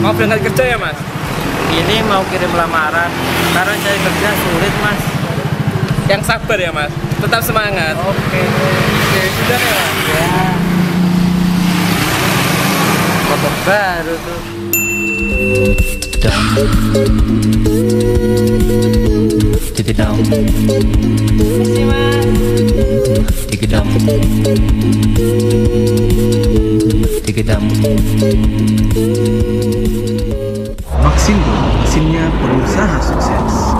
Mau berangkat kerja ya mas? Ini mau kirim lamaran Karena cari kerja sulit mas Yang sabar ya mas? Tetap semangat Oke Oke sudah ya Ya baru tuh Maksindo, mesinnya pengusaha sukses.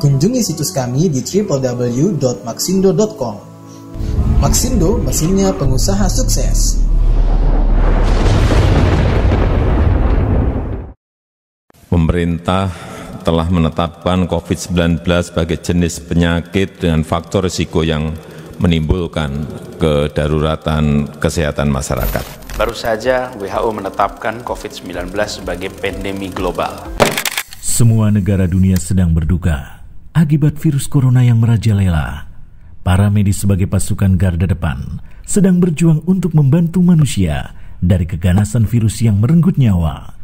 Kunjungi situs kami di www.maxindo.com. Maxindo, mesinnya pengusaha sukses. Pemerintah telah menetapkan COVID-19 sebagai jenis penyakit dengan faktor risiko yang menimbulkan kedaruratan kesehatan masyarakat. Baru saja WHO menetapkan COVID-19 sebagai pandemi global. Semua negara dunia sedang berduka akibat virus corona yang merajalela. Para medis sebagai pasukan garda depan sedang berjuang untuk membantu manusia dari keganasan virus yang merenggut nyawa.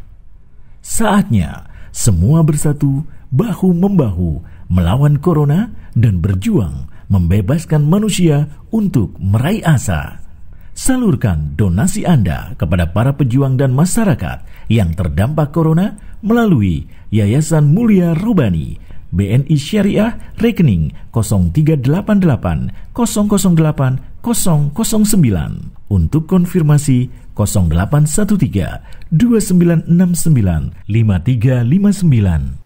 Saatnya semua bersatu bahu membahu melawan corona dan berjuang membebaskan manusia untuk meraih asa. Salurkan donasi Anda kepada para pejuang dan masyarakat yang terdampak corona melalui Yayasan Mulia Rubani. BNI Syariah rekening 0388 008 009 untuk konfirmasi 0813 2969 5359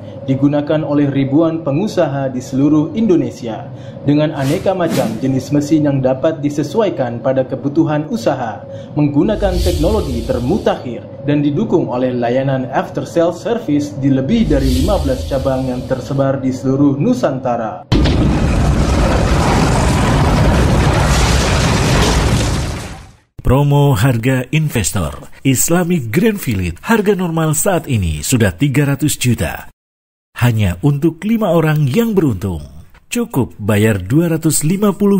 digunakan oleh ribuan pengusaha di seluruh Indonesia dengan aneka macam jenis mesin yang dapat disesuaikan pada kebutuhan usaha menggunakan teknologi termutakhir dan didukung oleh layanan after sales service di lebih dari 15 cabang yang tersebar di seluruh Nusantara. Promo harga investor Islamic Grand Village harga normal saat ini sudah 300 juta hanya untuk lima orang yang beruntung. Cukup bayar 250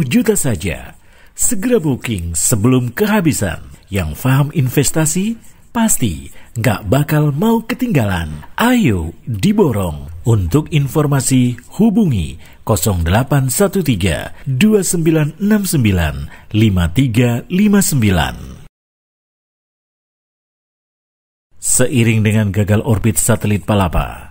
juta saja. Segera booking sebelum kehabisan. Yang paham investasi pasti nggak bakal mau ketinggalan. Ayo diborong. Untuk informasi hubungi 0813 2969 5359. Seiring dengan gagal orbit satelit Palapa,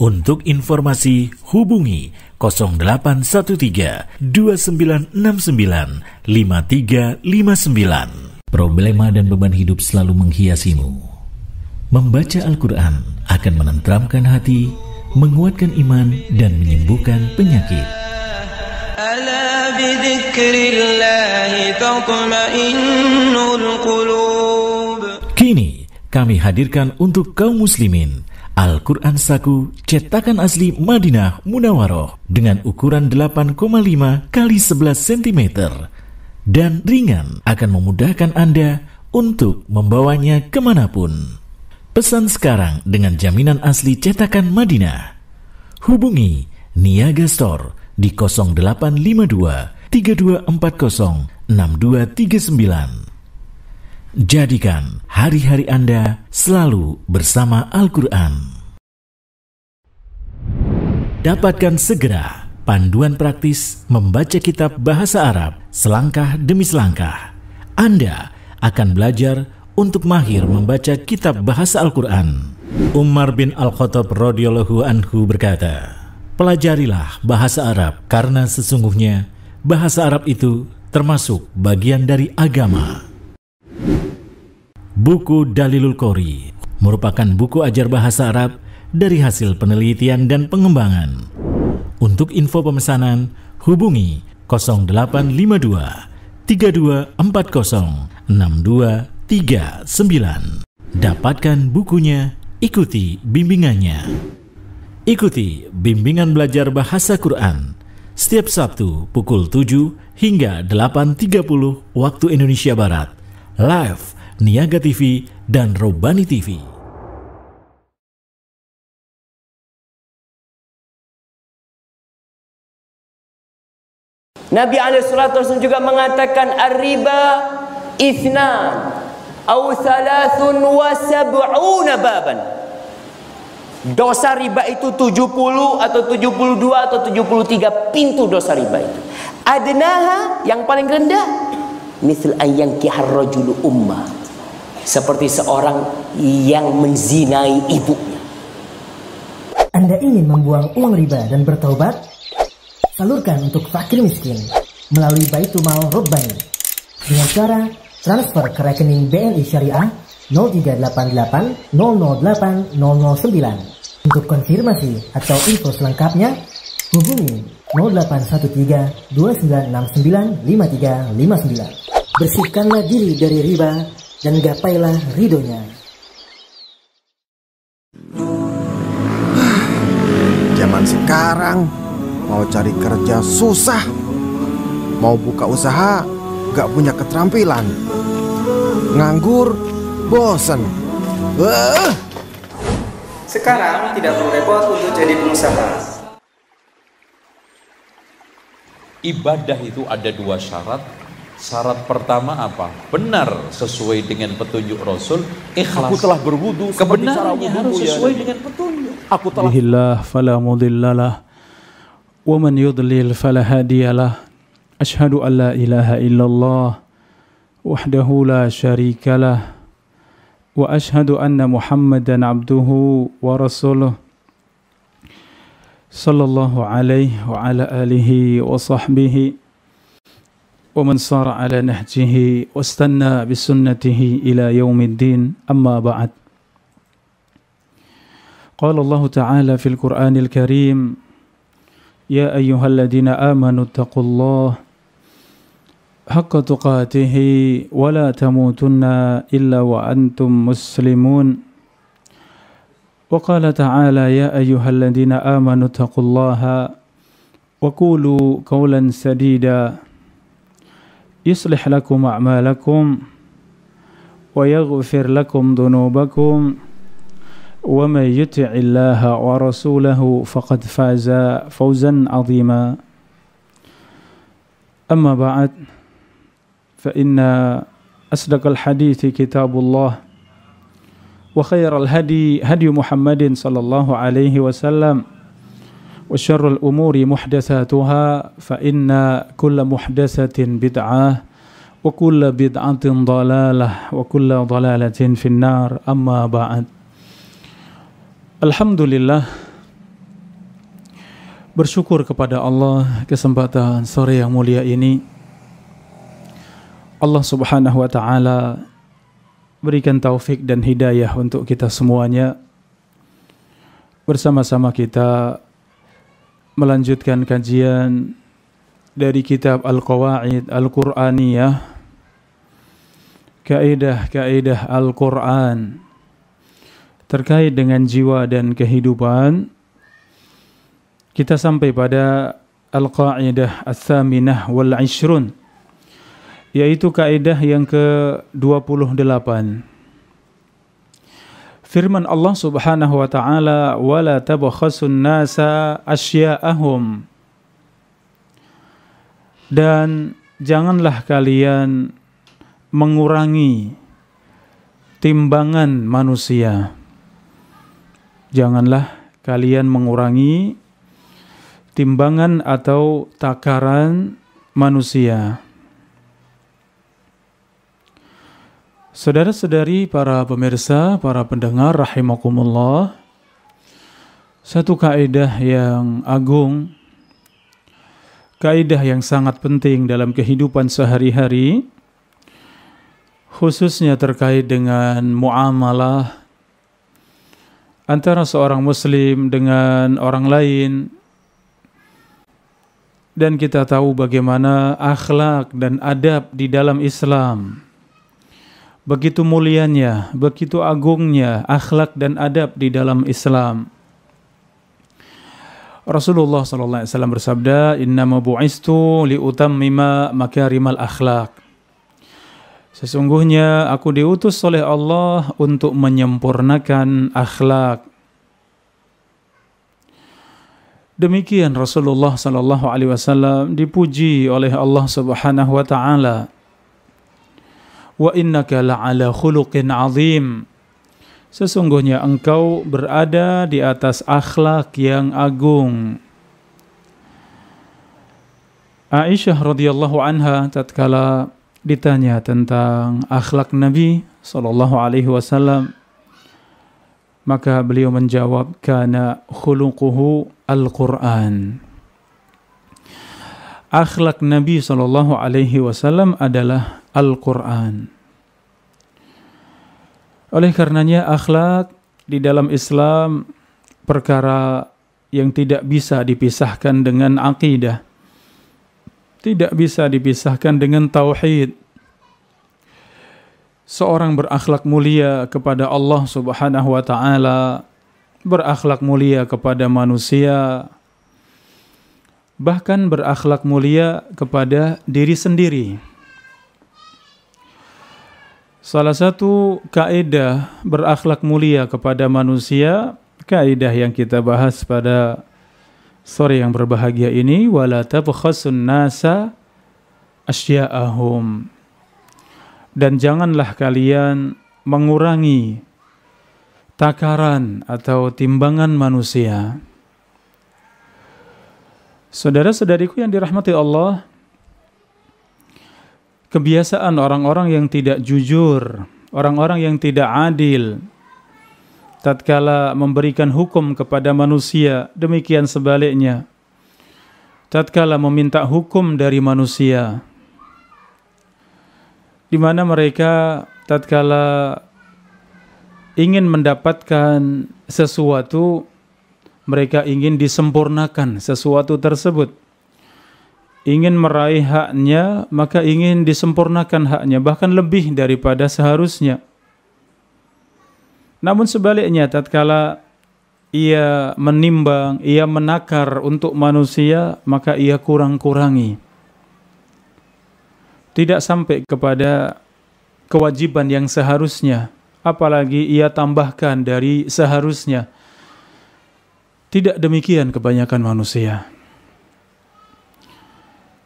untuk informasi hubungi 0813 2969 5359. Problema dan beban hidup selalu menghiasimu. Membaca Al-Quran akan menenteramkan hati, menguatkan iman, dan menyembuhkan penyakit. Kini, kami hadirkan untuk kaum muslimin Al-Quran Saku cetakan asli Madinah Munawaroh dengan ukuran 8,5 kali 11 cm dan ringan akan memudahkan Anda untuk membawanya kemanapun. Pesan sekarang dengan jaminan asli cetakan Madinah. Hubungi Niaga Store di 0852 3240 6239. Jadikan hari-hari Anda selalu bersama Al-Quran. Dapatkan segera panduan praktis membaca kitab bahasa Arab selangkah demi selangkah. Anda akan belajar untuk mahir membaca kitab bahasa Al-Quran. Umar bin Al-Khattab radhiyallahu anhu berkata, Pelajarilah bahasa Arab karena sesungguhnya bahasa Arab itu termasuk bagian dari agama. Buku Dalilul Qori merupakan buku ajar bahasa Arab dari hasil penelitian dan pengembangan. Untuk info pemesanan, hubungi 0852 3240 6239. Dapatkan bukunya, ikuti bimbingannya. Ikuti bimbingan belajar bahasa Quran setiap Sabtu pukul 7 hingga 8.30 waktu Indonesia Barat. Live Niaga TV, dan Robani TV. Nabi SAW juga mengatakan Arriba isna, Au thalathun wa baban Dosa riba itu 70 atau 72 atau 73 pintu dosa riba itu Adnaha yang paling rendah Misal ayang kihar rajulu ummah seperti seorang yang menzinai ibunya. Anda ingin membuang uang riba dan bertaubat? Salurkan untuk fakir miskin melalui Baitul Mal Robbani dengan cara transfer ke rekening BNI Syariah 0388 008 009. Untuk konfirmasi atau info selengkapnya, hubungi 0813 2969 5359. Bersihkanlah diri dari riba dan gapailah ridhonya. Zaman sekarang mau cari kerja susah, mau buka usaha gak punya keterampilan, nganggur, bosen. Uh. Sekarang tidak perlu repot untuk jadi pengusaha. Ibadah itu ada dua syarat Syarat pertama apa? Benar sesuai dengan petunjuk Rasul. Ikhlas. Aku telah berwudu. Kebenarannya harus sesuai ya, dengan petunjuk. Aku telah. Bihillah fala mudillalah. Wa man yudlil fala hadiyalah. an la ilaha illallah. Wahdahu la syarika Wa ashhadu anna Muhammadan abduhu wa rasuluh. Sallallahu alaihi wa ala alihi wa sahbihi. ومن صار على نهجه واستنى بسنته إلى يوم الدين أما بعد قال الله تعالى في القرآن الكريم يا أيها الذين آمنوا اتقوا الله حق تقاته ولا تموتن إلا وأنتم مسلمون وقال تعالى يا أيها الذين آمنوا اتقوا الله وقولوا قولا سديدا يصلح لكم أعمالكم ويغفر لكم ذنوبكم ومن يطع الله ورسوله فقد فاز فوزا عظيما أما بعد فإن أصدق الحديث كتاب الله وخير الهدي هدي محمد صلى الله عليه وسلم وشر الأمور محدثاتها فإن كل محدثة بدعة وكل بدعة ضلالة وكل ضلالة في النار أما بعد الحمد لله Bersyukur kepada Allah kesempatan sore yang mulia ini Allah subhanahu wa ta'ala berikan taufik dan hidayah untuk kita semuanya Bersama-sama kita melanjutkan kajian dari kitab Al-Qawaid Al-Qur'aniyah kaedah-kaedah Al-Qur'an terkait dengan jiwa dan kehidupan kita sampai pada Al-Qaidah Al-Thaminah Wal-Ishrun yaitu kaedah yang ke-28 28 Firman Allah Subhanahu wa taala, "Wala tabkhasun nasa asya'ahum." Dan janganlah kalian mengurangi timbangan manusia. Janganlah kalian mengurangi timbangan atau takaran manusia. Saudara-saudari para pemirsa, para pendengar rahimakumullah. Satu kaidah yang agung, kaidah yang sangat penting dalam kehidupan sehari-hari khususnya terkait dengan muamalah antara seorang muslim dengan orang lain dan kita tahu bagaimana akhlak dan adab di dalam Islam begitu mulianya, begitu agungnya akhlak dan adab di dalam Islam. Rasulullah sallallahu alaihi wasallam bersabda, "Inna bu'istu liutammima makarimal akhlak." Sesungguhnya aku diutus oleh Allah untuk menyempurnakan akhlak. Demikian Rasulullah sallallahu alaihi wasallam dipuji oleh Allah Subhanahu wa taala wa innaka la'ala khuluqin azim. Sesungguhnya engkau berada di atas akhlak yang agung. Aisyah radhiyallahu anha tatkala ditanya tentang akhlak Nabi sallallahu alaihi wasallam maka beliau menjawab kana khuluquhu al-Qur'an. Akhlak Nabi sallallahu alaihi wasallam adalah Al-Quran. Oleh karenanya akhlak di dalam Islam perkara yang tidak bisa dipisahkan dengan akidah. Tidak bisa dipisahkan dengan tauhid. Seorang berakhlak mulia kepada Allah Subhanahu wa taala, berakhlak mulia kepada manusia, bahkan berakhlak mulia kepada diri sendiri. Salah satu kaidah berakhlak mulia kepada manusia, kaidah yang kita bahas pada sore yang berbahagia ini, wala tabkhasun nasa asya'ahum. Dan janganlah kalian mengurangi takaran atau timbangan manusia. Saudara-saudariku yang dirahmati Allah, kebiasaan orang-orang yang tidak jujur, orang-orang yang tidak adil, tatkala memberikan hukum kepada manusia, demikian sebaliknya. Tatkala meminta hukum dari manusia, di mana mereka tatkala ingin mendapatkan sesuatu, mereka ingin disempurnakan sesuatu tersebut ingin meraih haknya, maka ingin disempurnakan haknya, bahkan lebih daripada seharusnya. Namun sebaliknya, tatkala ia menimbang, ia menakar untuk manusia, maka ia kurang-kurangi. Tidak sampai kepada kewajiban yang seharusnya, apalagi ia tambahkan dari seharusnya. Tidak demikian kebanyakan manusia.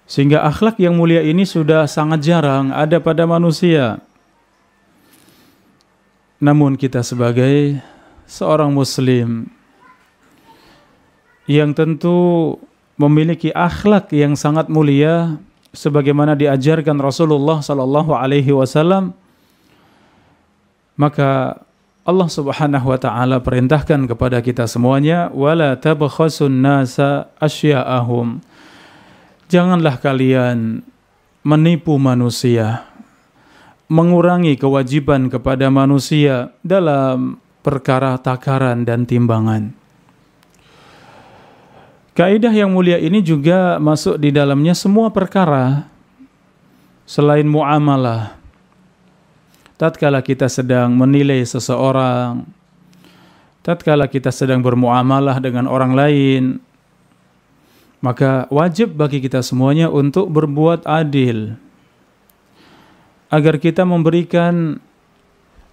Sehingga akhlak yang mulia ini sudah sangat jarang ada pada manusia. Namun kita sebagai seorang muslim yang tentu memiliki akhlak yang sangat mulia sebagaimana diajarkan Rasulullah sallallahu alaihi wasallam maka Allah Subhanahu wa taala perintahkan kepada kita semuanya wala tabkhasun nasa asya'ahum Janganlah kalian menipu manusia, mengurangi kewajiban kepada manusia dalam perkara takaran dan timbangan. Kaidah yang mulia ini juga masuk di dalamnya semua perkara selain muamalah. Tatkala kita sedang menilai seseorang, tatkala kita sedang bermuamalah dengan orang lain, maka wajib bagi kita semuanya untuk berbuat adil agar kita memberikan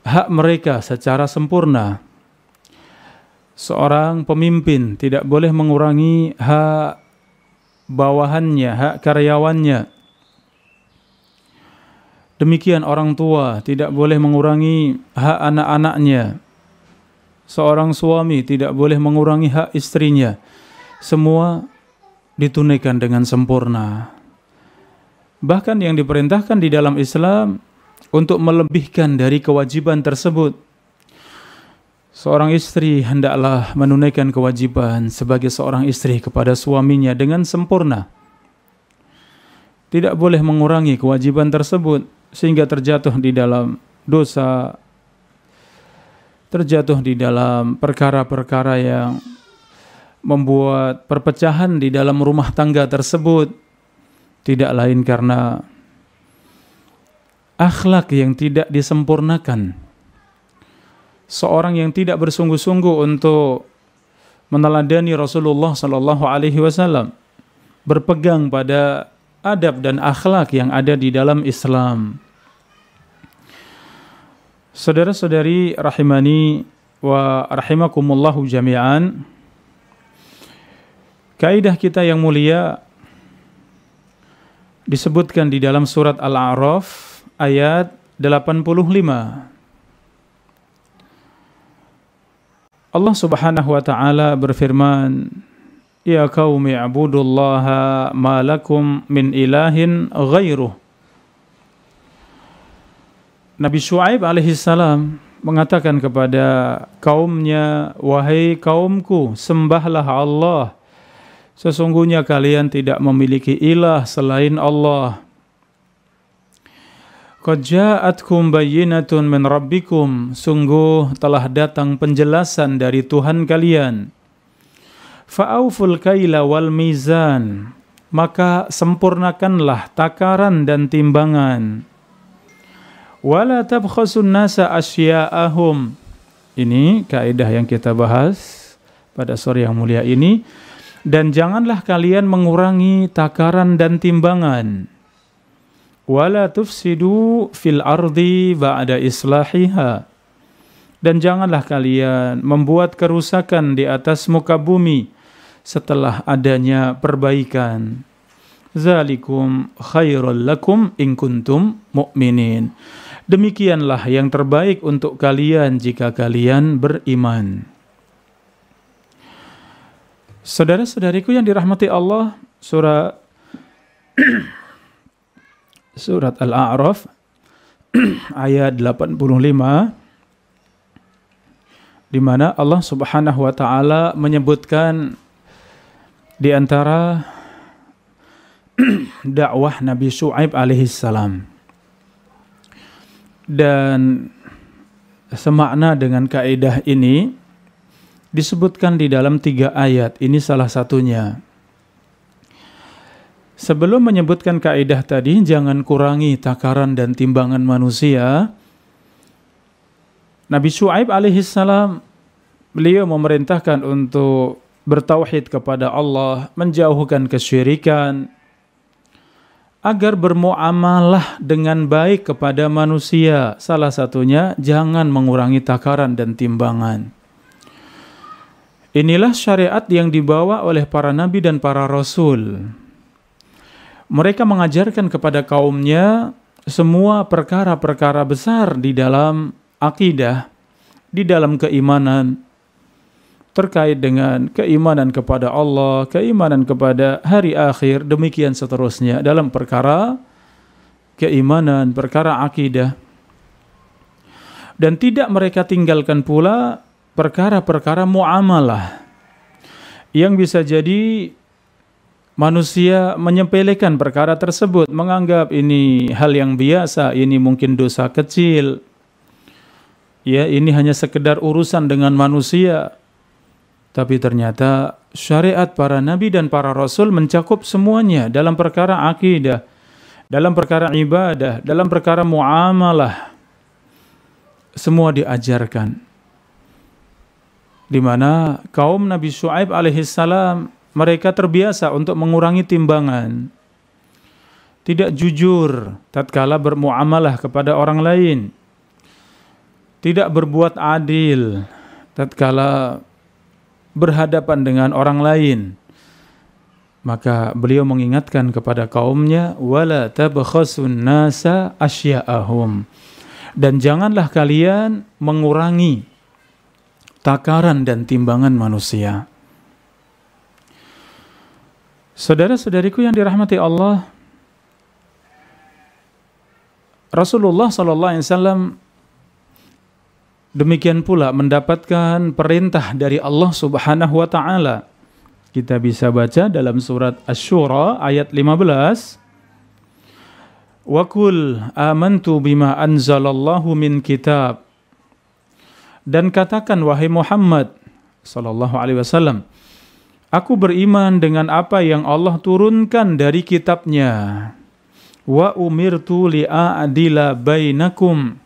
hak mereka secara sempurna. Seorang pemimpin tidak boleh mengurangi hak bawahannya, hak karyawannya. Demikian orang tua tidak boleh mengurangi hak anak-anaknya. Seorang suami tidak boleh mengurangi hak istrinya. Semua ditunaikan dengan sempurna. Bahkan yang diperintahkan di dalam Islam untuk melebihkan dari kewajiban tersebut. Seorang istri hendaklah menunaikan kewajiban sebagai seorang istri kepada suaminya dengan sempurna. Tidak boleh mengurangi kewajiban tersebut sehingga terjatuh di dalam dosa, terjatuh di dalam perkara-perkara yang membuat perpecahan di dalam rumah tangga tersebut tidak lain karena akhlak yang tidak disempurnakan. Seorang yang tidak bersungguh-sungguh untuk meneladani Rasulullah Sallallahu Alaihi Wasallam, berpegang pada adab dan akhlak yang ada di dalam Islam. Saudara-saudari rahimani wa rahimakumullahu jami'an Kaidah kita yang mulia disebutkan di dalam surat Al-A'raf ayat 85. Allah Subhanahu wa taala berfirman, "Ya kaum ibudullaha ma lakum min ilahin ghairuh." Nabi Shu'aib alaihi salam mengatakan kepada kaumnya, "Wahai kaumku, sembahlah Allah Sesungguhnya kalian tidak memiliki ilah selain Allah. Qad ja'atkum bayyinatun min rabbikum. Sungguh telah datang penjelasan dari Tuhan kalian. Fa'auful kaila wal mizan. Maka sempurnakanlah takaran dan timbangan. Wala tabkhasun nasa asya'ahum. Ini kaidah yang kita bahas pada sore yang mulia ini dan janganlah kalian mengurangi takaran dan timbangan. Wala tufsidu fil ardi ba'da islahiha. Dan janganlah kalian membuat kerusakan di atas muka bumi setelah adanya perbaikan. Zalikum khairul lakum in kuntum mu'minin. Demikianlah yang terbaik untuk kalian jika kalian beriman. Saudara-saudariku yang dirahmati Allah, surat surat Al-A'raf ayat 85 di mana Allah Subhanahu wa taala menyebutkan di antara dakwah Nabi Shu'aib salam dan semakna dengan kaidah ini disebutkan di dalam tiga ayat. Ini salah satunya. Sebelum menyebutkan kaidah tadi, jangan kurangi takaran dan timbangan manusia. Nabi Shu'aib alaihissalam, beliau memerintahkan untuk bertauhid kepada Allah, menjauhkan kesyirikan, agar bermuamalah dengan baik kepada manusia. Salah satunya, jangan mengurangi takaran dan timbangan. Inilah syariat yang dibawa oleh para nabi dan para rasul. Mereka mengajarkan kepada kaumnya semua perkara-perkara besar di dalam akidah, di dalam keimanan, terkait dengan keimanan kepada Allah, keimanan kepada hari akhir, demikian seterusnya dalam perkara keimanan, perkara akidah. Dan tidak mereka tinggalkan pula perkara-perkara muamalah yang bisa jadi manusia menyempelekan perkara tersebut, menganggap ini hal yang biasa, ini mungkin dosa kecil. Ya, ini hanya sekedar urusan dengan manusia. Tapi ternyata syariat para nabi dan para rasul mencakup semuanya dalam perkara akidah, dalam perkara ibadah, dalam perkara muamalah. Semua diajarkan di mana kaum Nabi Shu'aib alaihissalam mereka terbiasa untuk mengurangi timbangan. Tidak jujur tatkala bermuamalah kepada orang lain. Tidak berbuat adil tatkala berhadapan dengan orang lain. Maka beliau mengingatkan kepada kaumnya, wala tabkhasun nasa asya'ahum. Dan janganlah kalian mengurangi takaran dan timbangan manusia. Saudara-saudariku yang dirahmati Allah, Rasulullah Sallallahu Alaihi Wasallam demikian pula mendapatkan perintah dari Allah Subhanahu Wa Taala. Kita bisa baca dalam surat Ash-Shura ayat 15. Wakul amantu bima anzalallahu min kitab dan katakan wahai Muhammad sallallahu alaihi wasallam Aku beriman dengan apa yang Allah turunkan dari kitabnya. Wa umirtu adila bainakum.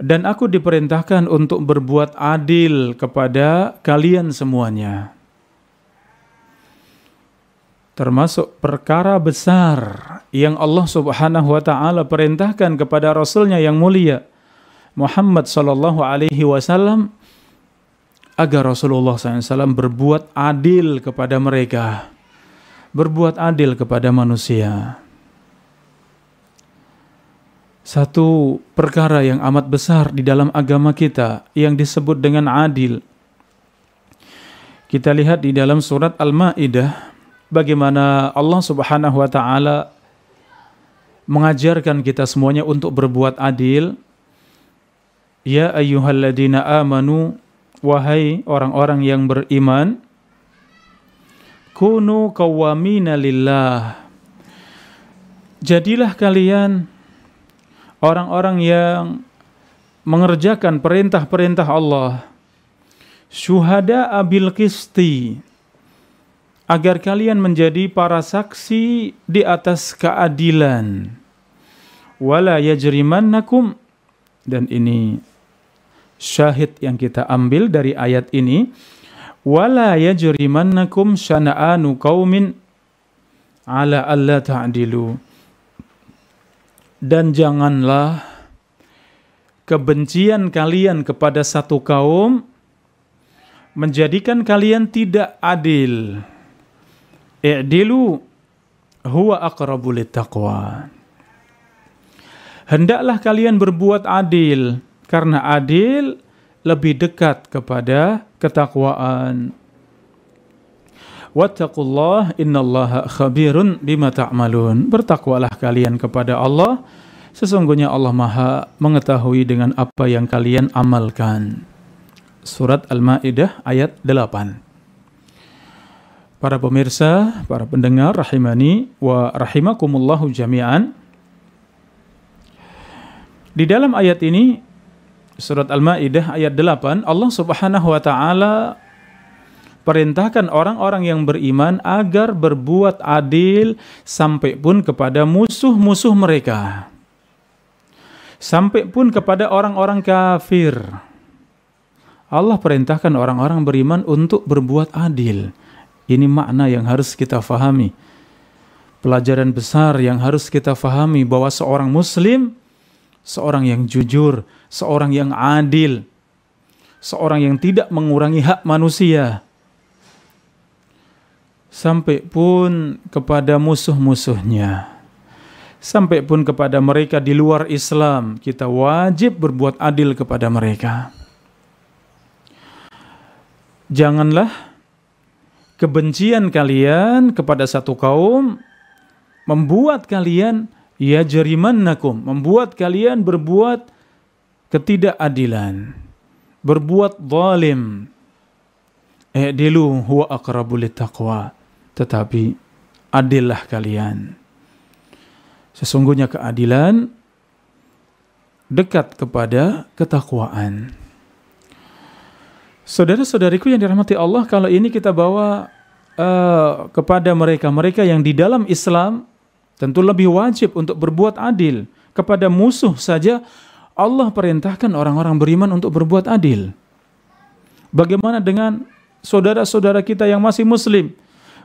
Dan aku diperintahkan untuk berbuat adil kepada kalian semuanya. Termasuk perkara besar yang Allah subhanahu wa ta'ala perintahkan kepada Rasulnya yang mulia Muhammad Shallallahu Alaihi Wasallam agar Rasulullah SAW berbuat adil kepada mereka, berbuat adil kepada manusia. Satu perkara yang amat besar di dalam agama kita yang disebut dengan adil. Kita lihat di dalam surat Al-Maidah bagaimana Allah Subhanahu wa taala mengajarkan kita semuanya untuk berbuat adil Ya ayyuhalladzina amanu wahai orang-orang yang beriman kunu qawwamina lillah Jadilah kalian orang-orang yang mengerjakan perintah-perintah Allah syuhada abil kisti agar kalian menjadi para saksi di atas keadilan wala yajrimannakum dan ini syahid yang kita ambil dari ayat ini wala yajrimannakum syana'anu qaumin ala alla ta'dilu dan janganlah kebencian kalian kepada satu kaum menjadikan kalian tidak adil i'dilu huwa aqrabu taqwa hendaklah kalian berbuat adil karena adil lebih dekat kepada ketakwaan. Wattaqullah innallaha khabirun bima ta'malun. Bertakwalah kalian kepada Allah. Sesungguhnya Allah Maha mengetahui dengan apa yang kalian amalkan. Surat Al-Maidah ayat 8. Para pemirsa, para pendengar rahimani wa rahimakumullahu jami'an. Di dalam ayat ini Surat Al-Maidah ayat 8 Allah Subhanahu wa taala perintahkan orang-orang yang beriman agar berbuat adil sampai pun kepada musuh-musuh mereka. Sampai pun kepada orang-orang kafir. Allah perintahkan orang-orang beriman untuk berbuat adil. Ini makna yang harus kita fahami. Pelajaran besar yang harus kita fahami bahwa seorang muslim seorang yang jujur seorang yang adil, seorang yang tidak mengurangi hak manusia, sampai pun kepada musuh-musuhnya, sampai pun kepada mereka di luar Islam, kita wajib berbuat adil kepada mereka. Janganlah kebencian kalian kepada satu kaum membuat kalian ya jerimannakum, membuat kalian berbuat ketidakadilan, berbuat zalim. I'dilu eh, huwa aqrabu taqwa. Tetapi adillah kalian. Sesungguhnya keadilan dekat kepada ketakwaan. Saudara-saudariku yang dirahmati Allah, kalau ini kita bawa uh, kepada mereka-mereka yang di dalam Islam, tentu lebih wajib untuk berbuat adil kepada musuh saja Allah perintahkan orang-orang beriman untuk berbuat adil. Bagaimana dengan saudara-saudara kita yang masih muslim?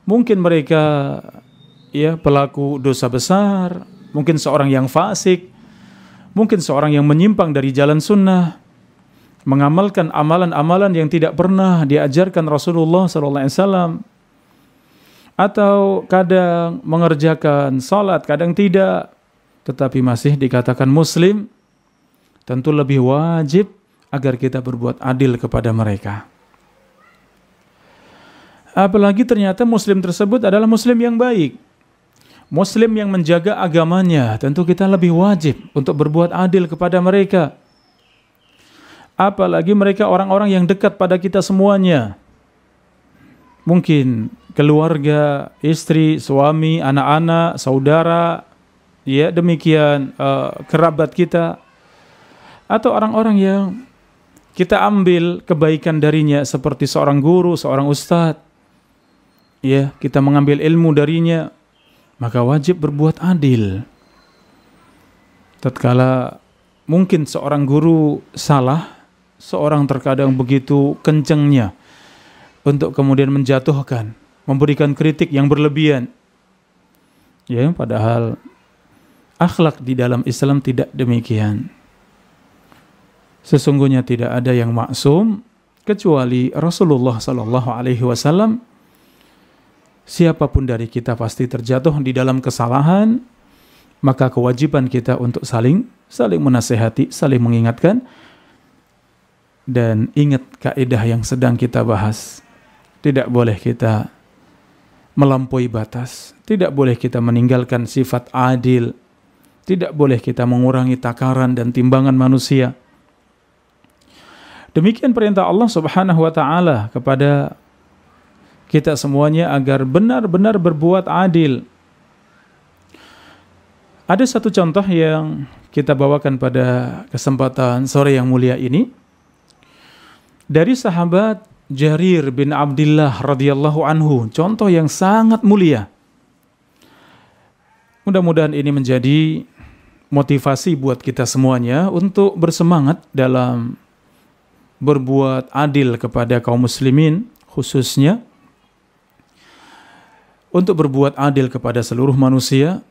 Mungkin mereka ya pelaku dosa besar, mungkin seorang yang fasik, mungkin seorang yang menyimpang dari jalan sunnah, mengamalkan amalan-amalan yang tidak pernah diajarkan Rasulullah SAW, atau kadang mengerjakan salat, kadang tidak, tetapi masih dikatakan Muslim, tentu lebih wajib agar kita berbuat adil kepada mereka. Apalagi ternyata muslim tersebut adalah muslim yang baik. Muslim yang menjaga agamanya, tentu kita lebih wajib untuk berbuat adil kepada mereka. Apalagi mereka orang-orang yang dekat pada kita semuanya. Mungkin keluarga, istri, suami, anak-anak, saudara, ya demikian uh, kerabat kita atau orang-orang yang kita ambil kebaikan darinya seperti seorang guru, seorang ustadz. Ya, kita mengambil ilmu darinya, maka wajib berbuat adil. Tatkala mungkin seorang guru salah, seorang terkadang begitu kencengnya untuk kemudian menjatuhkan, memberikan kritik yang berlebihan. Ya, padahal akhlak di dalam Islam tidak demikian. Sesungguhnya tidak ada yang maksum kecuali Rasulullah Shallallahu Alaihi Wasallam. Siapapun dari kita pasti terjatuh di dalam kesalahan, maka kewajiban kita untuk saling saling menasehati, saling mengingatkan, dan ingat kaidah yang sedang kita bahas. Tidak boleh kita melampaui batas, tidak boleh kita meninggalkan sifat adil, tidak boleh kita mengurangi takaran dan timbangan manusia Demikian perintah Allah Subhanahu wa taala kepada kita semuanya agar benar-benar berbuat adil. Ada satu contoh yang kita bawakan pada kesempatan sore yang mulia ini dari sahabat Jarir bin Abdullah radhiyallahu anhu, contoh yang sangat mulia. Mudah-mudahan ini menjadi motivasi buat kita semuanya untuk bersemangat dalam berbuat adil kepada kaum muslimin khususnya untuk berbuat adil kepada seluruh manusia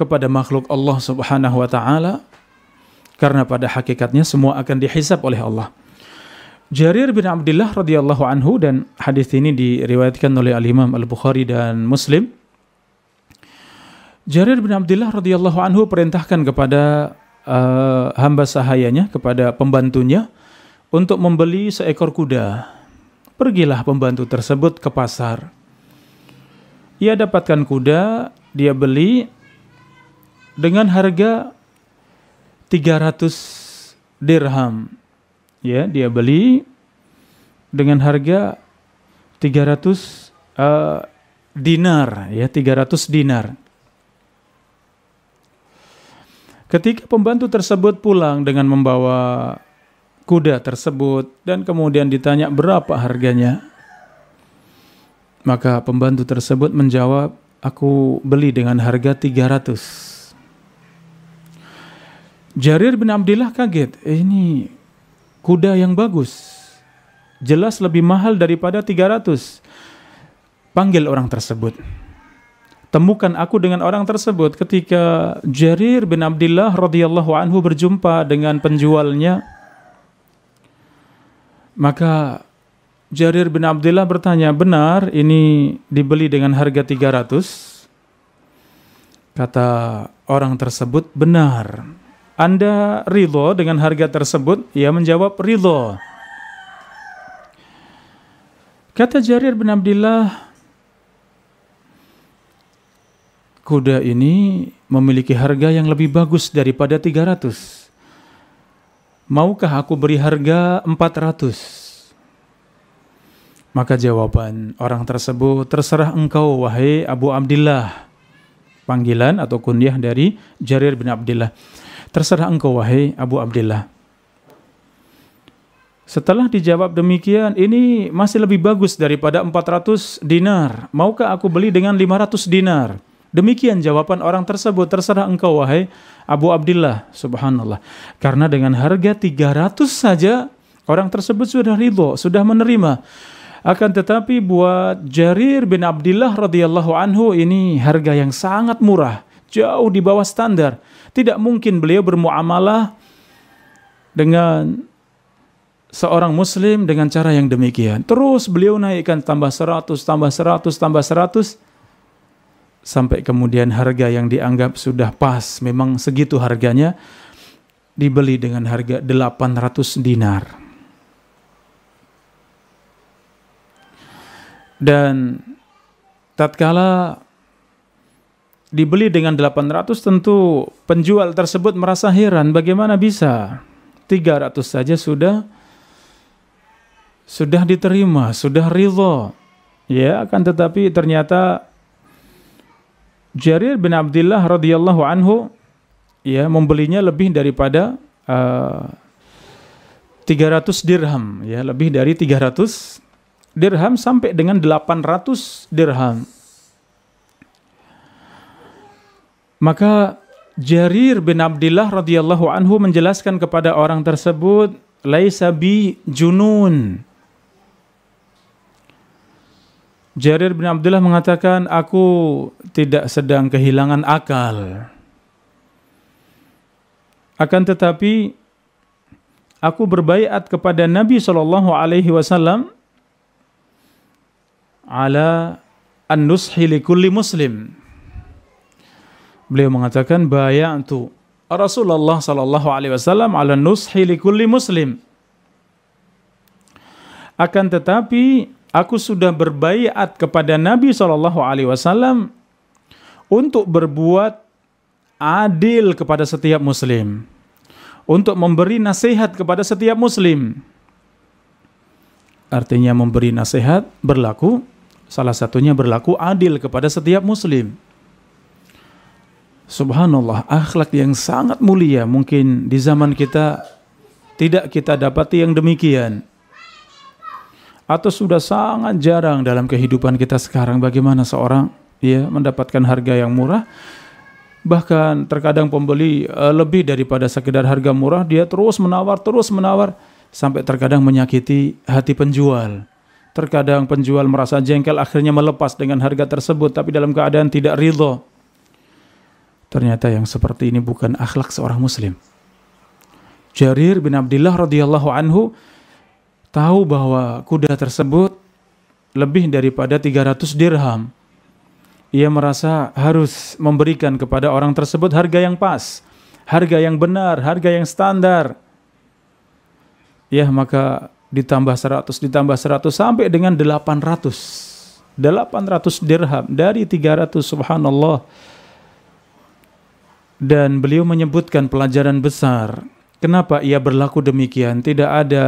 kepada makhluk Allah Subhanahu wa taala karena pada hakikatnya semua akan dihisap oleh Allah. Jarir bin Abdullah radhiyallahu anhu dan hadis ini diriwayatkan oleh Al Imam Al Bukhari dan Muslim. Jarir bin Abdullah radhiyallahu anhu perintahkan kepada uh, hamba sahayanya kepada pembantunya untuk membeli seekor kuda. Pergilah pembantu tersebut ke pasar. Ia dapatkan kuda, dia beli dengan harga 300 dirham. Ya, dia beli dengan harga 300 uh, eh, dinar, ya 300 dinar. Ketika pembantu tersebut pulang dengan membawa kuda tersebut dan kemudian ditanya berapa harganya. Maka pembantu tersebut menjawab, aku beli dengan harga 300. Jarir bin Abdullah kaget, eh, ini kuda yang bagus. Jelas lebih mahal daripada 300. Panggil orang tersebut. Temukan aku dengan orang tersebut ketika Jarir bin Abdullah radhiyallahu anhu berjumpa dengan penjualnya maka Jarir bin Abdullah bertanya, benar ini dibeli dengan harga 300? Kata orang tersebut, benar. Anda ridho dengan harga tersebut? Ia menjawab, ridho. Kata Jarir bin Abdullah, kuda ini memiliki harga yang lebih bagus daripada 300. Maukah aku beri harga 400? Maka jawaban orang tersebut, terserah engkau wahai Abu Abdullah. Panggilan atau kunyah dari Jarir bin Abdullah. Terserah engkau wahai Abu Abdullah. Setelah dijawab demikian, ini masih lebih bagus daripada 400 dinar. Maukah aku beli dengan 500 dinar? Demikian jawaban orang tersebut, terserah engkau wahai Abu Abdullah, subhanallah. Karena dengan harga 300 saja orang tersebut sudah ridho, sudah menerima. Akan tetapi buat Jarir bin Abdullah radhiyallahu anhu ini harga yang sangat murah, jauh di bawah standar. Tidak mungkin beliau bermuamalah dengan seorang muslim dengan cara yang demikian. Terus beliau naikkan tambah 100, tambah 100, tambah 100 sampai kemudian harga yang dianggap sudah pas, memang segitu harganya, dibeli dengan harga 800 dinar. Dan tatkala dibeli dengan 800 tentu penjual tersebut merasa heran bagaimana bisa 300 saja sudah sudah diterima, sudah ridho. Ya, akan tetapi ternyata Jarir bin Abdullah radhiyallahu anhu ya membelinya lebih daripada uh, eh, 300 dirham ya lebih dari 300 dirham sampai dengan 800 dirham. Maka Jarir bin Abdullah radhiyallahu anhu menjelaskan kepada orang tersebut, "Laisa bi junun." Jarir bin Abdullah mengatakan, aku tidak sedang kehilangan akal. Akan tetapi, aku berbayat kepada Nabi Shallallahu Alaihi Wasallam ala an-nushi likulli muslim. Beliau mengatakan bayatu Rasulullah Shallallahu alaihi wasallam ala nushi kulli muslim. Akan tetapi aku sudah berbayat kepada Nabi Shallallahu Alaihi Wasallam untuk berbuat adil kepada setiap Muslim, untuk memberi nasihat kepada setiap Muslim. Artinya memberi nasihat berlaku, salah satunya berlaku adil kepada setiap Muslim. Subhanallah, akhlak yang sangat mulia mungkin di zaman kita tidak kita dapati yang demikian atau sudah sangat jarang dalam kehidupan kita sekarang bagaimana seorang ya mendapatkan harga yang murah bahkan terkadang pembeli eh, lebih daripada sekedar harga murah dia terus menawar terus menawar sampai terkadang menyakiti hati penjual terkadang penjual merasa jengkel akhirnya melepas dengan harga tersebut tapi dalam keadaan tidak ridho ternyata yang seperti ini bukan akhlak seorang muslim Jarir bin Abdullah radhiyallahu anhu tahu bahwa kuda tersebut lebih daripada 300 dirham. Ia merasa harus memberikan kepada orang tersebut harga yang pas, harga yang benar, harga yang standar. Ya, maka ditambah 100, ditambah 100 sampai dengan 800. 800 dirham dari 300 subhanallah. Dan beliau menyebutkan pelajaran besar. Kenapa ia berlaku demikian? Tidak ada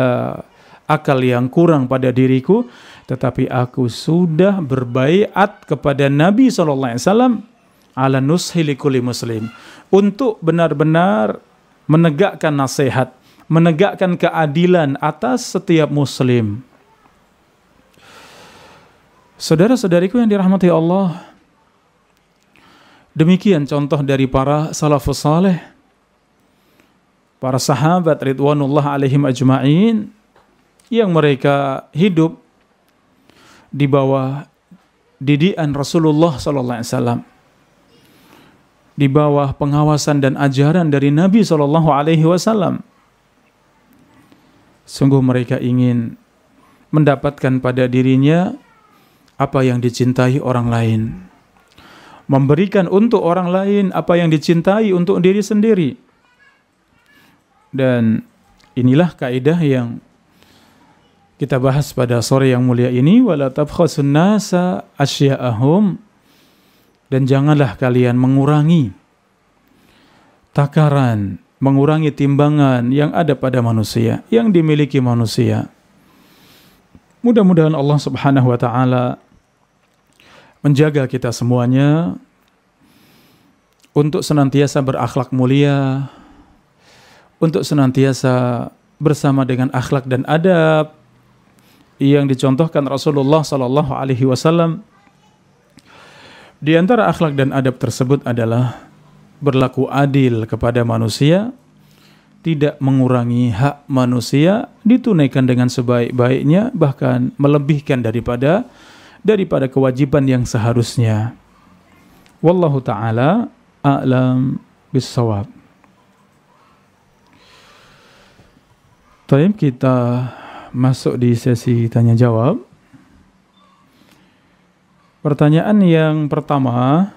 akal yang kurang pada diriku, tetapi aku sudah berbaiat kepada Nabi Alaihi Wasallam, ala nushilikuli muslim untuk benar-benar menegakkan nasihat, menegakkan keadilan atas setiap muslim. Saudara-saudariku yang dirahmati Allah, demikian contoh dari para salafus saleh, para sahabat ridwanullah alaihim ajma'in, yang mereka hidup di bawah didikan Rasulullah sallallahu alaihi wasallam di bawah pengawasan dan ajaran dari Nabi sallallahu alaihi wasallam sungguh mereka ingin mendapatkan pada dirinya apa yang dicintai orang lain memberikan untuk orang lain apa yang dicintai untuk diri sendiri dan inilah kaidah yang kita bahas pada sore yang mulia ini wala tabkhasun nasa asya'ahum dan janganlah kalian mengurangi takaran, mengurangi timbangan yang ada pada manusia, yang dimiliki manusia. Mudah-mudahan Allah Subhanahu wa taala menjaga kita semuanya untuk senantiasa berakhlak mulia, untuk senantiasa bersama dengan akhlak dan adab yang dicontohkan Rasulullah Sallallahu Alaihi Wasallam. Di antara akhlak dan adab tersebut adalah berlaku adil kepada manusia, tidak mengurangi hak manusia, ditunaikan dengan sebaik-baiknya, bahkan melebihkan daripada daripada kewajiban yang seharusnya. Wallahu taala a'lam bisawab. Taim kita masuk di sesi tanya jawab. Pertanyaan yang pertama,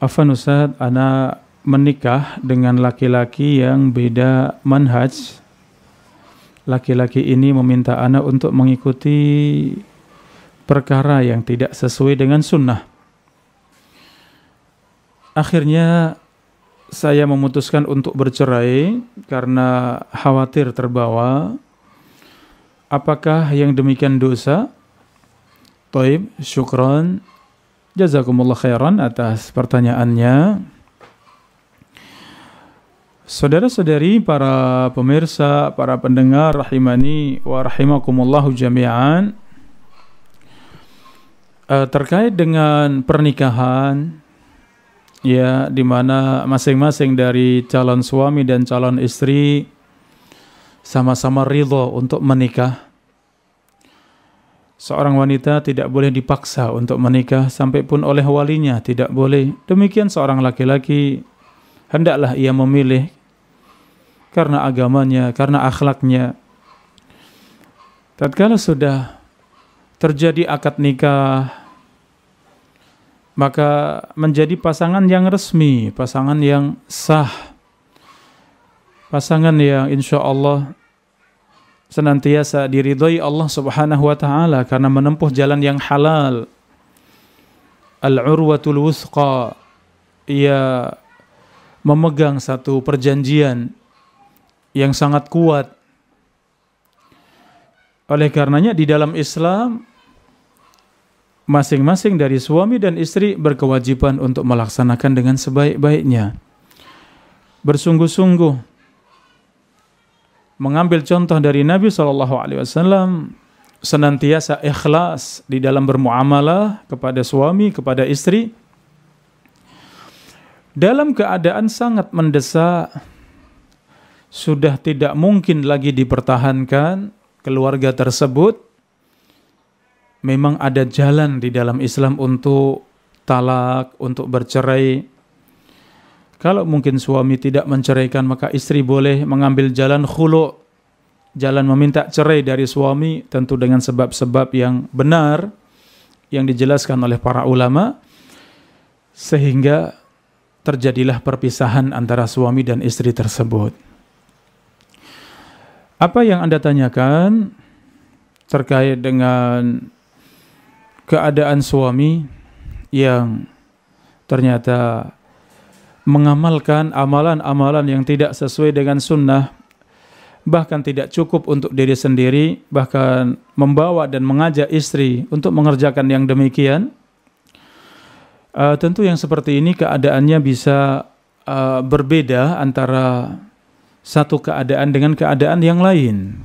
Afan Ustaz, Ana menikah dengan laki-laki yang beda manhaj. Laki-laki ini meminta Ana untuk mengikuti perkara yang tidak sesuai dengan sunnah. Akhirnya saya memutuskan untuk bercerai karena khawatir terbawa. Apakah yang demikian dosa? Taib, syukron. Jazakumullah khairan atas pertanyaannya. Saudara-saudari, para pemirsa, para pendengar rahimani wa rahimakumullahu jami'an. Eh, terkait dengan pernikahan, ya di mana masing-masing dari calon suami dan calon istri sama-sama ridho untuk menikah. Seorang wanita tidak boleh dipaksa untuk menikah sampai pun oleh walinya tidak boleh. Demikian seorang laki-laki hendaklah ia memilih karena agamanya, karena akhlaknya. Tatkala sudah terjadi akad nikah maka menjadi pasangan yang resmi, pasangan yang sah, pasangan yang insya Allah senantiasa diridhoi Allah Subhanahu wa taala karena menempuh jalan yang halal. Al-urwatul wuthqa ia memegang satu perjanjian yang sangat kuat. Oleh karenanya di dalam Islam masing-masing dari suami dan istri berkewajiban untuk melaksanakan dengan sebaik-baiknya. Bersungguh-sungguh mengambil contoh dari Nabi Shallallahu alaihi wasallam senantiasa ikhlas di dalam bermuamalah kepada suami, kepada istri dalam keadaan sangat mendesak sudah tidak mungkin lagi dipertahankan keluarga tersebut memang ada jalan di dalam Islam untuk talak, untuk bercerai. Kalau mungkin suami tidak menceraikan, maka istri boleh mengambil jalan khulu, jalan meminta cerai dari suami, tentu dengan sebab-sebab yang benar, yang dijelaskan oleh para ulama, sehingga terjadilah perpisahan antara suami dan istri tersebut. Apa yang Anda tanyakan terkait dengan keadaan suami yang ternyata mengamalkan amalan-amalan yang tidak sesuai dengan sunnah bahkan tidak cukup untuk diri sendiri bahkan membawa dan mengajak istri untuk mengerjakan yang demikian uh, tentu yang seperti ini keadaannya bisa uh, berbeda antara satu keadaan dengan keadaan yang lain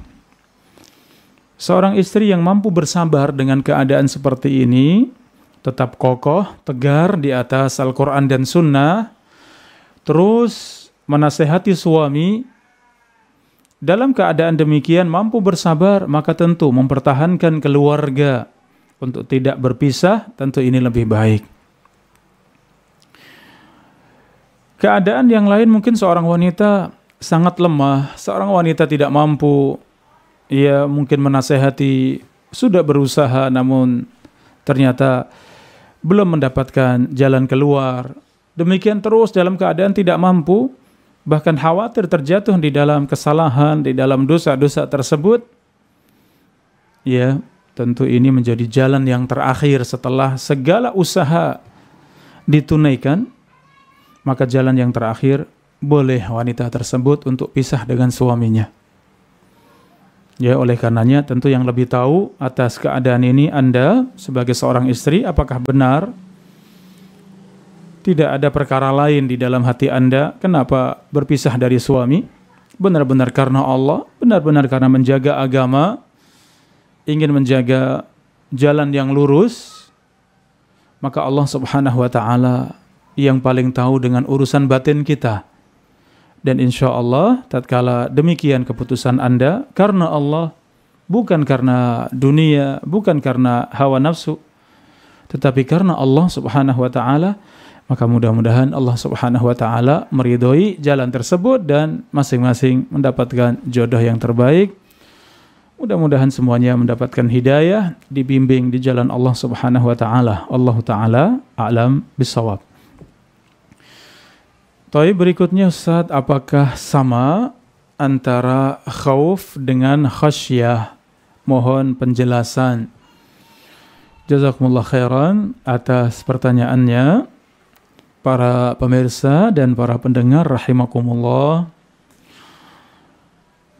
Seorang istri yang mampu bersabar dengan keadaan seperti ini, tetap kokoh, tegar di atas Al-Quran dan Sunnah, terus menasehati suami, dalam keadaan demikian mampu bersabar, maka tentu mempertahankan keluarga untuk tidak berpisah, tentu ini lebih baik. Keadaan yang lain mungkin seorang wanita sangat lemah, seorang wanita tidak mampu ia mungkin menasehati sudah berusaha namun ternyata belum mendapatkan jalan keluar. Demikian terus dalam keadaan tidak mampu, bahkan khawatir terjatuh di dalam kesalahan, di dalam dosa-dosa tersebut. Ya, tentu ini menjadi jalan yang terakhir setelah segala usaha ditunaikan, maka jalan yang terakhir boleh wanita tersebut untuk pisah dengan suaminya. Ya, oleh karenanya tentu yang lebih tahu atas keadaan ini Anda sebagai seorang istri apakah benar tidak ada perkara lain di dalam hati Anda kenapa berpisah dari suami? Benar-benar karena Allah, benar-benar karena menjaga agama, ingin menjaga jalan yang lurus, maka Allah Subhanahu wa taala yang paling tahu dengan urusan batin kita. Dan insya Allah, tatkala demikian keputusan Anda, karena Allah, bukan karena dunia, bukan karena hawa nafsu, tetapi karena Allah subhanahu wa ta'ala, maka mudah-mudahan Allah Subhanahu wa taala meridhoi jalan tersebut dan masing-masing mendapatkan jodoh yang terbaik. Mudah-mudahan semuanya mendapatkan hidayah, dibimbing di jalan Allah Subhanahu wa taala. Allah taala alam bisawab. Tapi berikutnya Ustaz, apakah sama antara khauf dengan khasyah? Mohon penjelasan. Jazakumullah khairan atas pertanyaannya. Para pemirsa dan para pendengar rahimakumullah.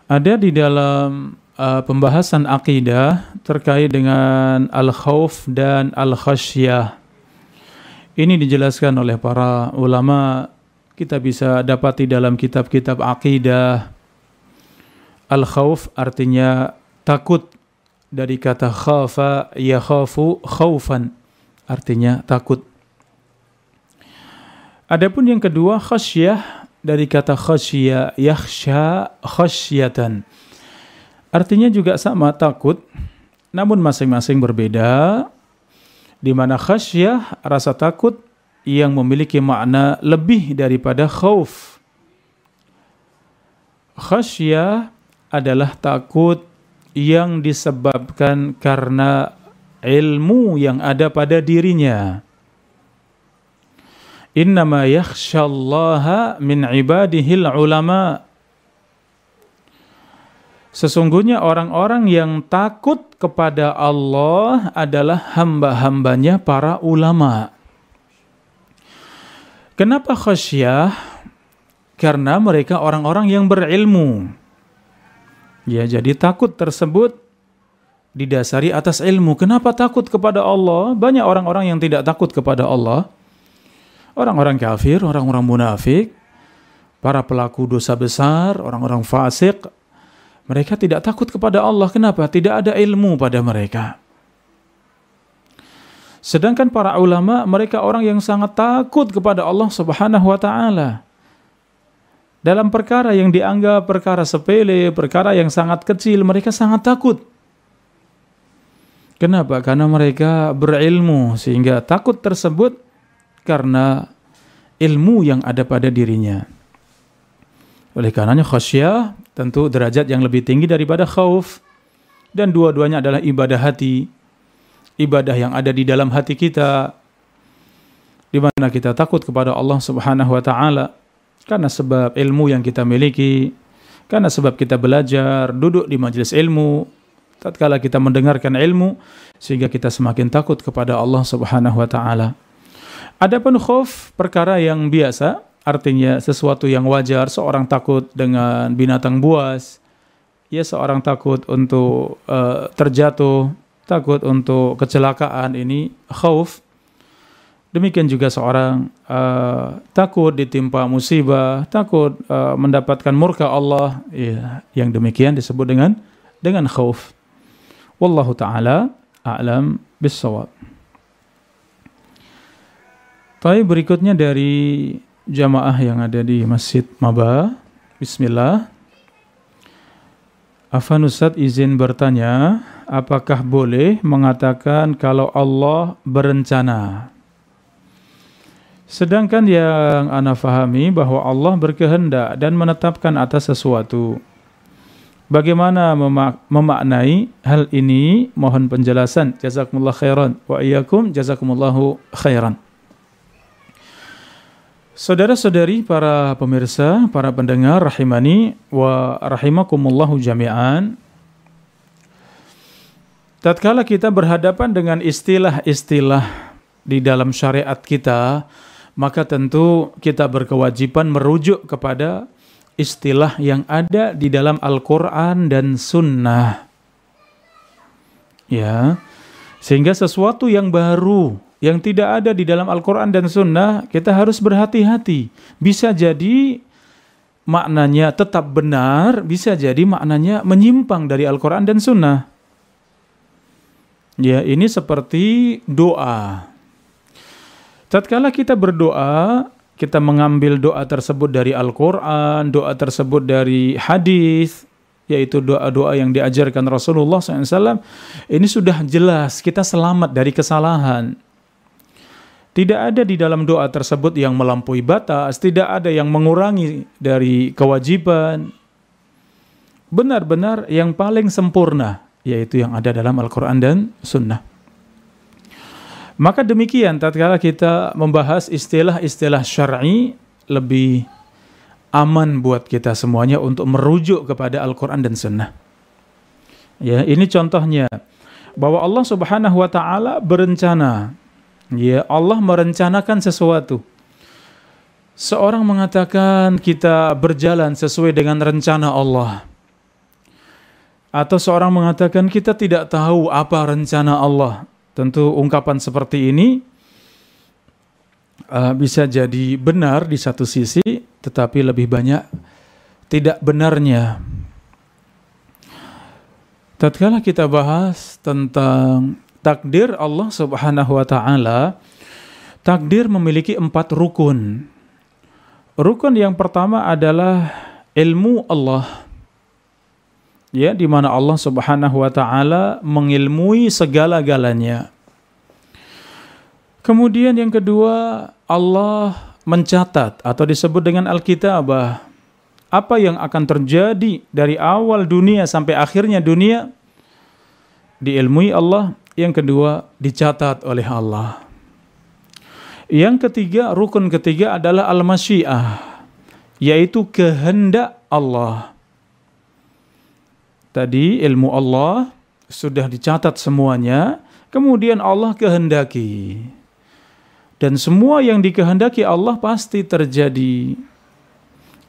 Ada di dalam uh, pembahasan akidah terkait dengan al-khauf dan al-khasyah. Ini dijelaskan oleh para ulama kita bisa dapati dalam kitab-kitab akidah. Al-khawf artinya takut dari kata khafa khawfu khaufan artinya takut. Adapun yang kedua khasyah dari kata khasya yakhsha khasyatan. Artinya juga sama takut namun masing-masing berbeda di mana khasyah rasa takut yang memiliki makna lebih daripada khauf. Khasyah adalah takut yang disebabkan karena ilmu yang ada pada dirinya. Innama yakhshallaha min ibadihil ulama' Sesungguhnya orang-orang yang takut kepada Allah adalah hamba-hambanya para ulama. Kenapa khasyah? Karena mereka orang-orang yang berilmu. Ya, jadi takut tersebut didasari atas ilmu. Kenapa takut kepada Allah? Banyak orang-orang yang tidak takut kepada Allah. Orang-orang kafir, orang-orang munafik, para pelaku dosa besar, orang-orang fasik, mereka tidak takut kepada Allah. Kenapa? Tidak ada ilmu pada mereka. Sedangkan para ulama mereka orang yang sangat takut kepada Allah Subhanahu wa taala. Dalam perkara yang dianggap perkara sepele, perkara yang sangat kecil, mereka sangat takut. Kenapa? Karena mereka berilmu sehingga takut tersebut karena ilmu yang ada pada dirinya. Oleh karenanya khasyah tentu derajat yang lebih tinggi daripada khauf dan dua-duanya adalah ibadah hati ibadah yang ada di dalam hati kita di mana kita takut kepada Allah Subhanahu wa taala karena sebab ilmu yang kita miliki, karena sebab kita belajar, duduk di majelis ilmu, tatkala kita mendengarkan ilmu sehingga kita semakin takut kepada Allah Subhanahu wa taala. Adapun khauf perkara yang biasa, artinya sesuatu yang wajar, seorang takut dengan binatang buas, ya seorang takut untuk uh, terjatuh, takut untuk kecelakaan ini khauf demikian juga seorang uh, takut ditimpa musibah takut uh, mendapatkan murka Allah ya, yang demikian disebut dengan dengan khauf wallahu taala a'lam bissawab Baik, berikutnya dari jamaah yang ada di Masjid Maba. Bismillah. Afan Ustaz izin bertanya, apakah boleh mengatakan kalau Allah berencana? Sedangkan yang ana fahami bahwa Allah berkehendak dan menetapkan atas sesuatu. Bagaimana memak memaknai hal ini? Mohon penjelasan. Jazakumullah khairan. Wa jazakumullahu khairan. Saudara-saudari para pemirsa, para pendengar rahimani wa rahimakumullahu jami'an. Tatkala kita berhadapan dengan istilah-istilah di dalam syariat kita, maka tentu kita berkewajiban merujuk kepada istilah yang ada di dalam Al-Qur'an dan sunnah. Ya. Sehingga sesuatu yang baru yang tidak ada di dalam Al-Quran dan Sunnah, kita harus berhati-hati. Bisa jadi maknanya tetap benar, bisa jadi maknanya menyimpang dari Al-Quran dan Sunnah. Ya, ini seperti doa. Tatkala kita berdoa, kita mengambil doa tersebut dari Al-Quran, doa tersebut dari hadis, yaitu doa-doa yang diajarkan Rasulullah SAW, ini sudah jelas kita selamat dari kesalahan tidak ada di dalam doa tersebut yang melampaui batas, tidak ada yang mengurangi dari kewajiban. Benar-benar yang paling sempurna, yaitu yang ada dalam Al-Quran dan Sunnah. Maka demikian tatkala kita membahas istilah-istilah syar'i lebih aman buat kita semuanya untuk merujuk kepada Al-Qur'an dan Sunnah. Ya, ini contohnya bahwa Allah Subhanahu wa taala berencana Ya, Allah merencanakan sesuatu. Seorang mengatakan kita berjalan sesuai dengan rencana Allah. Atau seorang mengatakan kita tidak tahu apa rencana Allah. Tentu ungkapan seperti ini uh, bisa jadi benar di satu sisi, tetapi lebih banyak tidak benarnya. Tatkala kita bahas tentang takdir Allah Subhanahu wa taala takdir memiliki empat rukun. Rukun yang pertama adalah ilmu Allah. Ya, di mana Allah Subhanahu wa taala mengilmui segala-galanya. Kemudian yang kedua, Allah mencatat atau disebut dengan Alkitabah. Apa yang akan terjadi dari awal dunia sampai akhirnya dunia diilmui Allah. Yang kedua, dicatat oleh Allah. Yang ketiga, rukun ketiga adalah al-masyiah, yaitu kehendak Allah. Tadi ilmu Allah sudah dicatat semuanya, kemudian Allah kehendaki. Dan semua yang dikehendaki Allah pasti terjadi.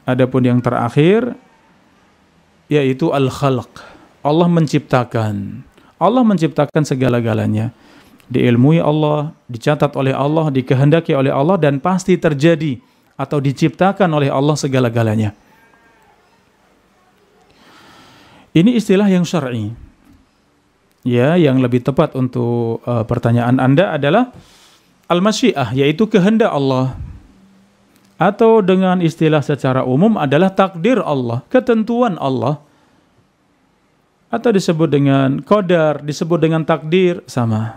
Adapun yang terakhir yaitu al-khalq. Allah menciptakan. Allah menciptakan segala-galanya. Diilmui Allah, dicatat oleh Allah, dikehendaki oleh Allah dan pasti terjadi atau diciptakan oleh Allah segala-galanya. Ini istilah yang syar'i. Ya, yang lebih tepat untuk uh, pertanyaan Anda adalah al-masyiah yaitu kehendak Allah atau dengan istilah secara umum adalah takdir Allah, ketentuan Allah atau disebut dengan kodar, disebut dengan takdir sama.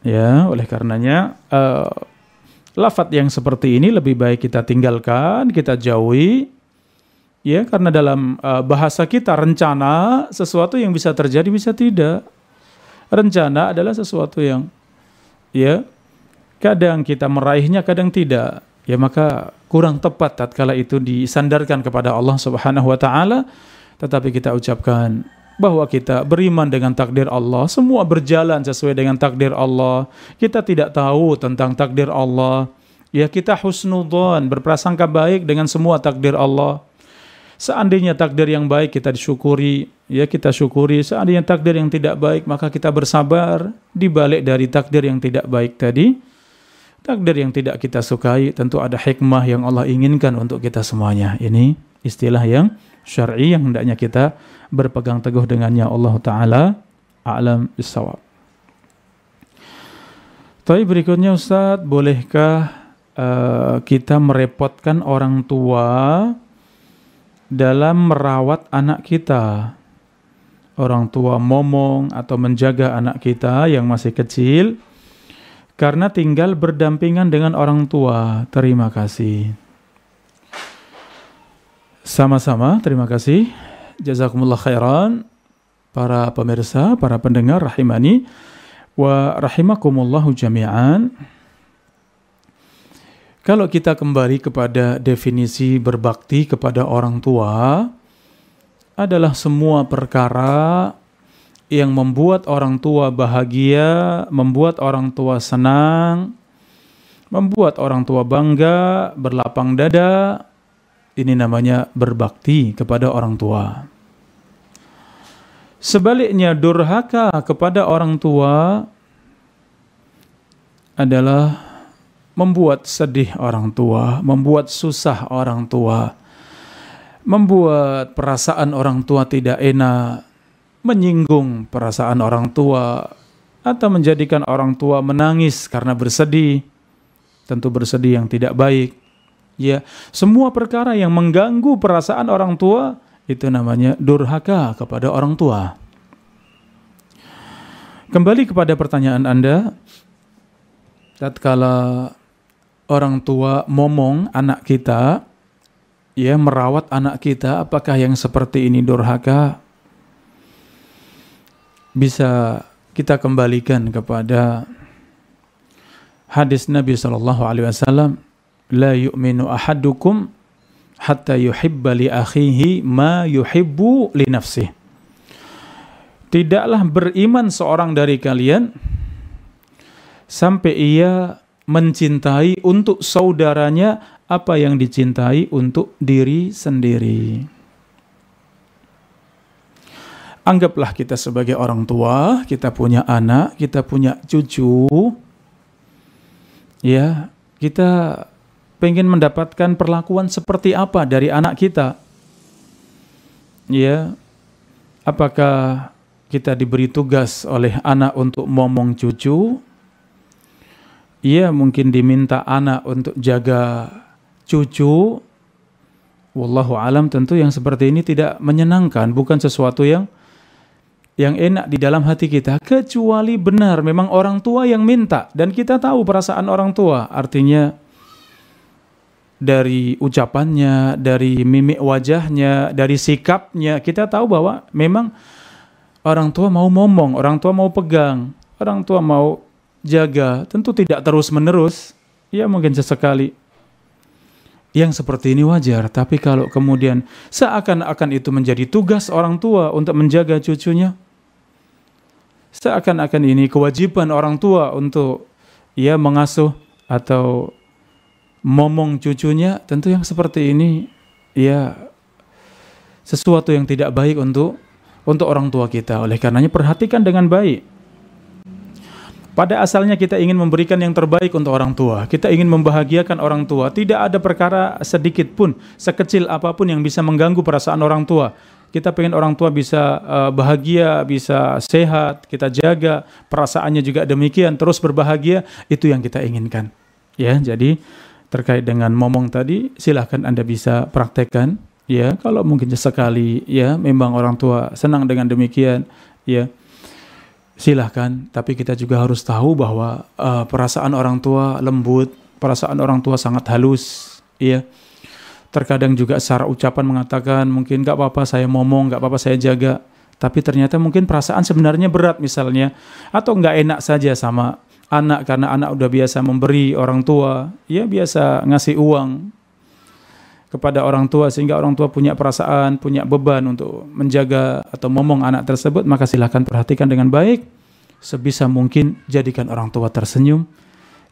Ya, oleh karenanya uh, eh, lafat yang seperti ini lebih baik kita tinggalkan, kita jauhi. Ya, karena dalam uh, bahasa kita rencana sesuatu yang bisa terjadi bisa tidak. Rencana adalah sesuatu yang ya kadang kita meraihnya, kadang tidak. Ya, maka kurang tepat tatkala itu disandarkan kepada Allah Subhanahu wa taala tetapi kita ucapkan bahwa kita beriman dengan takdir Allah, semua berjalan sesuai dengan takdir Allah. Kita tidak tahu tentang takdir Allah. Ya kita husnudon, berprasangka baik dengan semua takdir Allah. Seandainya takdir yang baik kita disyukuri, ya kita syukuri. Seandainya takdir yang tidak baik maka kita bersabar di balik dari takdir yang tidak baik tadi. Takdir yang tidak kita sukai tentu ada hikmah yang Allah inginkan untuk kita semuanya. Ini istilah yang syar'i yang hendaknya kita berpegang teguh dengannya Allah taala a'lam bisawab. Tapi berikutnya Ustaz, bolehkah uh, kita merepotkan orang tua dalam merawat anak kita? Orang tua momong atau menjaga anak kita yang masih kecil karena tinggal berdampingan dengan orang tua. Terima kasih. Sama-sama, terima kasih. Jazakumullah khairan para pemirsa, para pendengar rahimani wa rahimakumullahu jami'an. Kalau kita kembali kepada definisi berbakti kepada orang tua adalah semua perkara yang membuat orang tua bahagia, membuat orang tua senang, membuat orang tua bangga, berlapang dada, ini namanya berbakti kepada orang tua. Sebaliknya durhaka kepada orang tua adalah membuat sedih orang tua, membuat susah orang tua, membuat perasaan orang tua tidak enak, menyinggung perasaan orang tua, atau menjadikan orang tua menangis karena bersedih. Tentu bersedih yang tidak baik ya semua perkara yang mengganggu perasaan orang tua itu namanya durhaka kepada orang tua. Kembali kepada pertanyaan Anda, tatkala orang tua momong anak kita, ya merawat anak kita, apakah yang seperti ini durhaka? Bisa kita kembalikan kepada hadis Nabi Shallallahu Alaihi Wasallam la yu'minu ahadukum hatta yuhibba li akhihi ma yuhibbu Tidaklah beriman seorang dari kalian sampai ia mencintai untuk saudaranya apa yang dicintai untuk diri sendiri. Anggaplah kita sebagai orang tua, kita punya anak, kita punya cucu. Ya, kita pengen mendapatkan perlakuan seperti apa dari anak kita. Ya, apakah kita diberi tugas oleh anak untuk ngomong cucu? Iya, mungkin diminta anak untuk jaga cucu. Wallahu alam tentu yang seperti ini tidak menyenangkan, bukan sesuatu yang yang enak di dalam hati kita kecuali benar memang orang tua yang minta dan kita tahu perasaan orang tua artinya dari ucapannya, dari mimik wajahnya, dari sikapnya, kita tahu bahwa memang orang tua mau ngomong, orang tua mau pegang, orang tua mau jaga, tentu tidak terus-menerus. Ya mungkin sesekali. Yang seperti ini wajar, tapi kalau kemudian seakan-akan itu menjadi tugas orang tua untuk menjaga cucunya, seakan-akan ini kewajiban orang tua untuk ya mengasuh atau momong cucunya tentu yang seperti ini ya sesuatu yang tidak baik untuk untuk orang tua kita. Oleh karenanya perhatikan dengan baik. Pada asalnya kita ingin memberikan yang terbaik untuk orang tua. Kita ingin membahagiakan orang tua. Tidak ada perkara sedikit pun, sekecil apapun yang bisa mengganggu perasaan orang tua. Kita pengen orang tua bisa eh, bahagia, bisa sehat, kita jaga perasaannya juga demikian terus berbahagia, itu yang kita inginkan. Ya, jadi terkait dengan momong tadi silahkan anda bisa praktekkan ya kalau mungkin sekali ya memang orang tua senang dengan demikian ya silahkan tapi kita juga harus tahu bahwa uh, perasaan orang tua lembut perasaan orang tua sangat halus ya terkadang juga secara ucapan mengatakan mungkin nggak apa-apa saya momong nggak apa-apa saya jaga tapi ternyata mungkin perasaan sebenarnya berat misalnya atau nggak enak saja sama anak karena anak udah biasa memberi orang tua, ya biasa ngasih uang kepada orang tua sehingga orang tua punya perasaan, punya beban untuk menjaga atau momong anak tersebut, maka silahkan perhatikan dengan baik. Sebisa mungkin jadikan orang tua tersenyum,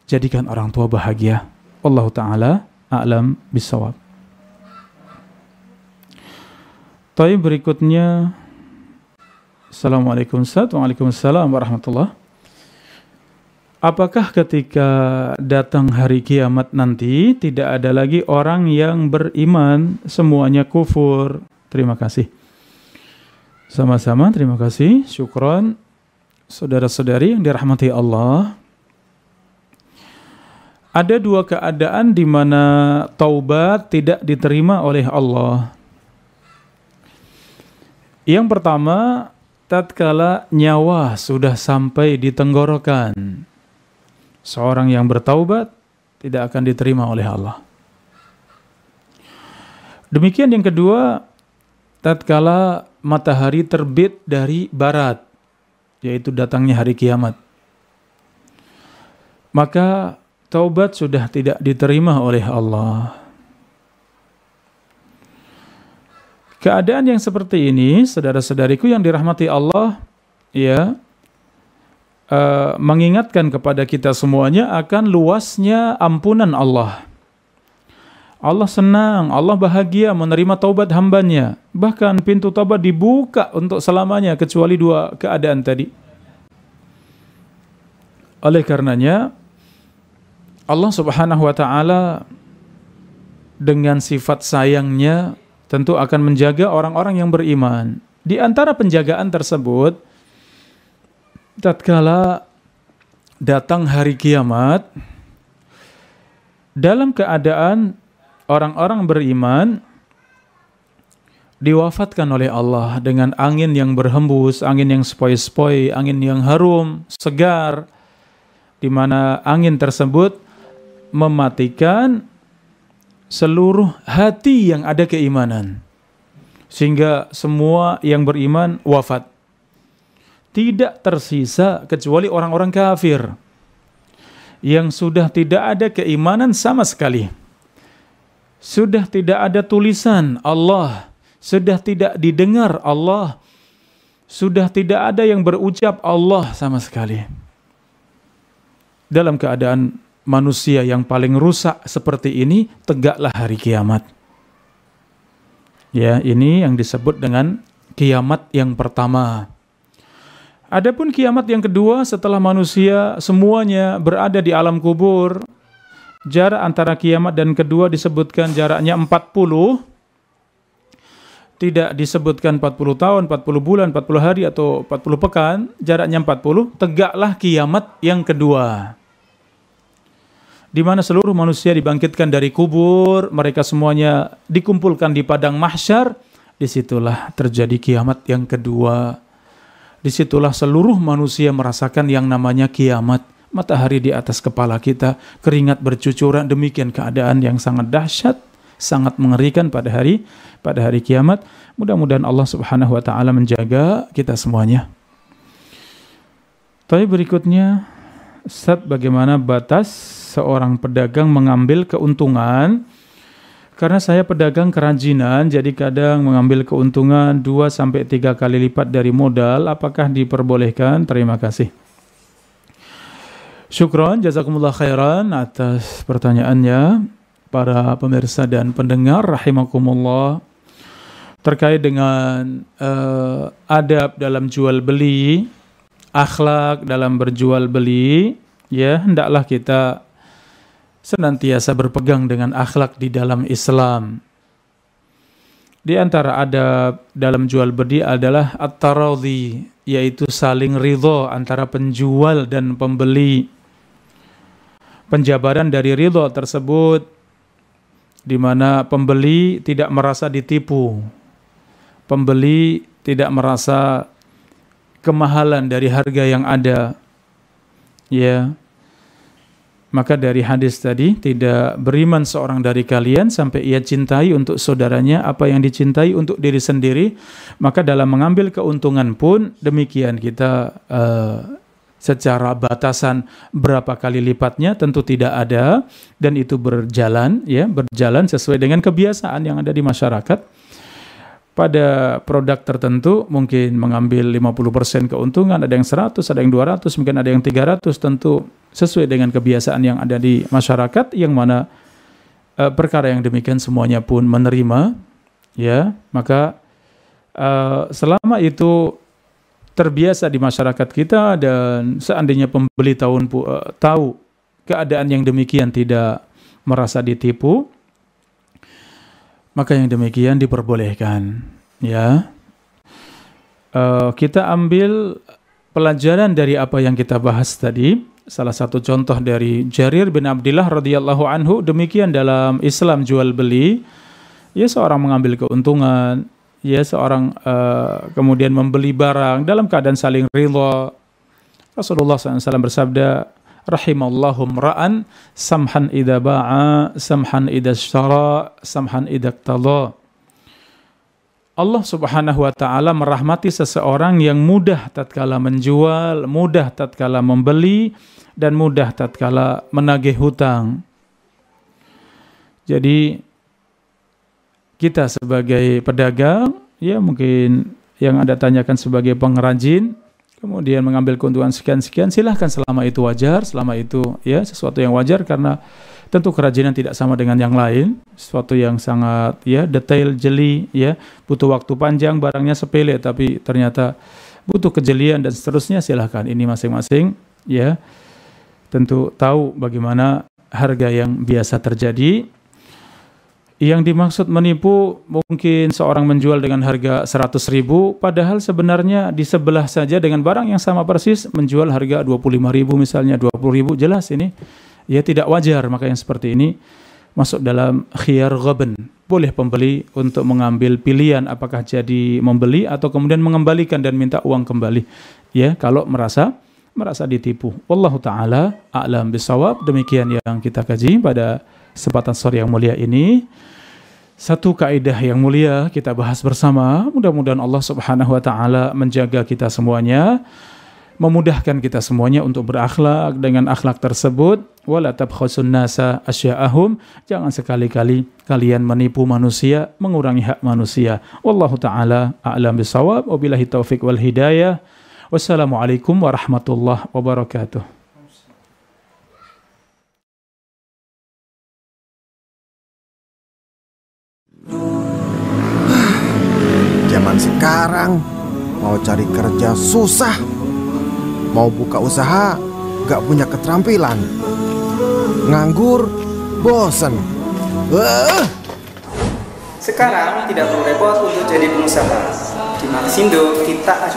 jadikan orang tua bahagia. Allah Ta'ala a'lam bisawab. Tapi berikutnya Assalamualaikum Ustaz Waalaikumsalam Apakah ketika datang hari kiamat nanti tidak ada lagi orang yang beriman, semuanya kufur? Terima kasih. Sama-sama, terima kasih. Syukron. Saudara-saudari yang dirahmati Allah. Ada dua keadaan di mana taubat tidak diterima oleh Allah. Yang pertama, tatkala nyawa sudah sampai di tenggorokan seorang yang bertaubat tidak akan diterima oleh Allah. Demikian yang kedua, tatkala matahari terbit dari barat, yaitu datangnya hari kiamat. Maka taubat sudah tidak diterima oleh Allah. Keadaan yang seperti ini, saudara-saudariku yang dirahmati Allah, ya, Eh, mengingatkan kepada kita semuanya akan luasnya ampunan Allah. Allah senang, Allah bahagia menerima taubat hambanya. Bahkan pintu taubat dibuka untuk selamanya kecuali dua keadaan tadi. Oleh karenanya, Allah subhanahu wa ta'ala dengan sifat sayangnya tentu akan menjaga orang-orang yang beriman. Di antara penjagaan tersebut, tatkala datang hari kiamat dalam keadaan orang-orang beriman diwafatkan oleh Allah dengan angin yang berhembus, angin yang sepoi-sepoi, angin yang harum, segar, di mana angin tersebut mematikan seluruh hati yang ada keimanan. Sehingga semua yang beriman wafat tidak tersisa kecuali orang-orang kafir yang sudah tidak ada keimanan sama sekali. Sudah tidak ada tulisan Allah, sudah tidak didengar Allah, sudah tidak ada yang berucap Allah sama sekali. Dalam keadaan manusia yang paling rusak seperti ini, tegaklah hari kiamat. Ya, ini yang disebut dengan kiamat yang pertama Adapun kiamat yang kedua setelah manusia semuanya berada di alam kubur, jarak antara kiamat dan kedua disebutkan jaraknya 40 tidak disebutkan 40 tahun, 40 bulan, 40 hari atau 40 pekan, jaraknya 40, tegaklah kiamat yang kedua. Di mana seluruh manusia dibangkitkan dari kubur, mereka semuanya dikumpulkan di padang mahsyar, disitulah terjadi kiamat yang kedua disitulah seluruh manusia merasakan yang namanya kiamat. Matahari di atas kepala kita, keringat bercucuran, demikian keadaan yang sangat dahsyat, sangat mengerikan pada hari pada hari kiamat. Mudah-mudahan Allah Subhanahu wa taala menjaga kita semuanya. Tapi berikutnya Ustaz bagaimana batas seorang pedagang mengambil keuntungan karena saya pedagang kerajinan, jadi kadang mengambil keuntungan 2 sampai 3 kali lipat dari modal. Apakah diperbolehkan? Terima kasih. Syukron, jazakumullah khairan atas pertanyaannya para pemirsa dan pendengar rahimakumullah terkait dengan uh, adab dalam jual beli, akhlak dalam berjual beli, ya hendaklah kita senantiasa berpegang dengan akhlak di dalam Islam. Di antara adab dalam jual beli adalah at-taradhi, yaitu saling ridho antara penjual dan pembeli. Penjabaran dari ridho tersebut di mana pembeli tidak merasa ditipu. Pembeli tidak merasa kemahalan dari harga yang ada. Ya. Yeah maka dari hadis tadi, tidak beriman seorang dari kalian sampai ia cintai untuk saudaranya apa yang dicintai untuk diri sendiri. Maka dalam mengambil keuntungan pun demikian kita uh, secara batasan berapa kali lipatnya tentu tidak ada dan itu berjalan ya berjalan sesuai dengan kebiasaan yang ada di masyarakat pada produk tertentu mungkin mengambil 50% keuntungan, ada yang 100, ada yang 200, mungkin ada yang 300 tentu sesuai dengan kebiasaan yang ada di masyarakat yang mana uh, perkara yang demikian semuanya pun menerima ya, maka uh, selama itu terbiasa di masyarakat kita dan seandainya pembeli tahun uh, eh, tahu keadaan yang demikian tidak merasa ditipu maka yang demikian diperbolehkan ya uh, kita ambil pelajaran dari apa yang kita bahas tadi salah satu contoh dari Jarir bin Abdullah radhiyallahu anhu demikian dalam Islam jual beli ya seorang mengambil keuntungan ya seorang uh, kemudian membeli barang dalam keadaan saling ridha Rasulullah SAW bersabda rahimallahu ra'an samhan idza ba'a samhan idza syara samhan idza tala Allah Subhanahu wa taala merahmati seseorang yang mudah tatkala menjual, mudah tatkala membeli dan mudah tatkala menagih hutang. Jadi kita sebagai pedagang ya mungkin yang Anda tanyakan sebagai pengrajin kemudian mengambil keuntungan sekian-sekian, silahkan selama itu wajar, selama itu ya sesuatu yang wajar karena tentu kerajinan tidak sama dengan yang lain, sesuatu yang sangat ya detail, jeli, ya butuh waktu panjang, barangnya sepele tapi ternyata butuh kejelian dan seterusnya silahkan ini masing-masing ya tentu tahu bagaimana harga yang biasa terjadi yang dimaksud menipu mungkin seorang menjual dengan harga 100 ribu, padahal sebenarnya di sebelah saja dengan barang yang sama persis menjual harga 25 ribu misalnya, 20 ribu, jelas ini ya tidak wajar, maka yang seperti ini masuk dalam khiyar ghaben. Boleh pembeli untuk mengambil pilihan apakah jadi membeli atau kemudian mengembalikan dan minta uang kembali. Ya, kalau merasa merasa ditipu. Wallahu taala a'lam bisawab. Demikian yang kita kaji pada kesempatan sore yang mulia ini satu kaidah yang mulia kita bahas bersama. Mudah-mudahan Allah Subhanahu wa taala menjaga kita semuanya, memudahkan kita semuanya untuk berakhlak dengan akhlak tersebut. Wala tabkhasun nasa asya'ahum. Jangan sekali-kali kalian menipu manusia, mengurangi hak manusia. Wallahu taala a'lam bisawab. Wabillahi taufik wal hidayah. Wassalamualaikum warahmatullahi wabarakatuh. Sekarang mau cari kerja susah, mau buka usaha gak punya keterampilan, nganggur, bosen. Uh. Sekarang tidak perlu repot untuk jadi pengusaha. Di Maksindo kita